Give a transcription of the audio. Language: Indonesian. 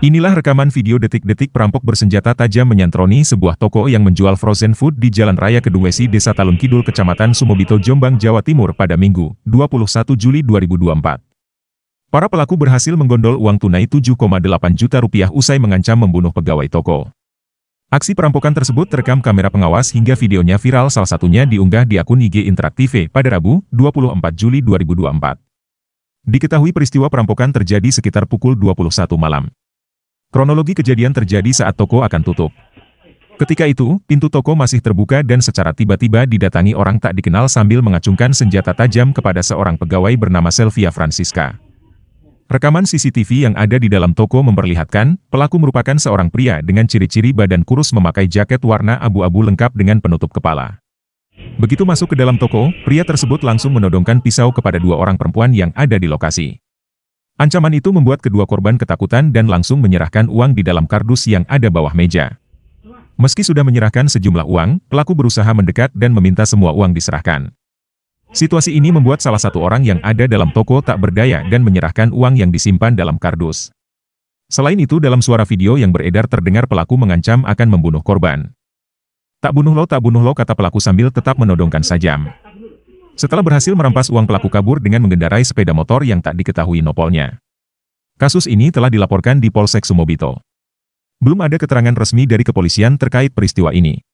Inilah rekaman video detik-detik perampok bersenjata tajam menyantroni sebuah toko yang menjual frozen food di Jalan Raya Kedungwesi, Desa Talun Kidul, Kecamatan Sumobito, Jombang, Jawa Timur pada Minggu, 21 Juli 2024. Para pelaku berhasil menggondol uang tunai 7,8 juta rupiah usai mengancam membunuh pegawai toko. Aksi perampokan tersebut terekam kamera pengawas hingga videonya viral salah satunya diunggah di akun IG Interaktive pada Rabu, 24 Juli 2024. Diketahui peristiwa perampokan terjadi sekitar pukul 21 malam. Kronologi kejadian terjadi saat toko akan tutup. Ketika itu, pintu toko masih terbuka dan secara tiba-tiba didatangi orang tak dikenal sambil mengacungkan senjata tajam kepada seorang pegawai bernama Sylvia Francisca. Rekaman CCTV yang ada di dalam toko memperlihatkan, pelaku merupakan seorang pria dengan ciri-ciri badan kurus memakai jaket warna abu-abu lengkap dengan penutup kepala. Begitu masuk ke dalam toko, pria tersebut langsung menodongkan pisau kepada dua orang perempuan yang ada di lokasi. Ancaman itu membuat kedua korban ketakutan dan langsung menyerahkan uang di dalam kardus yang ada bawah meja. Meski sudah menyerahkan sejumlah uang, pelaku berusaha mendekat dan meminta semua uang diserahkan. Situasi ini membuat salah satu orang yang ada dalam toko tak berdaya dan menyerahkan uang yang disimpan dalam kardus. Selain itu dalam suara video yang beredar terdengar pelaku mengancam akan membunuh korban. Tak bunuh lo, tak bunuh lo, kata pelaku sambil tetap menodongkan sajam. Setelah berhasil merampas uang pelaku kabur dengan mengendarai sepeda motor yang tak diketahui nopolnya. Kasus ini telah dilaporkan di Polsek Sumobito. Belum ada keterangan resmi dari kepolisian terkait peristiwa ini.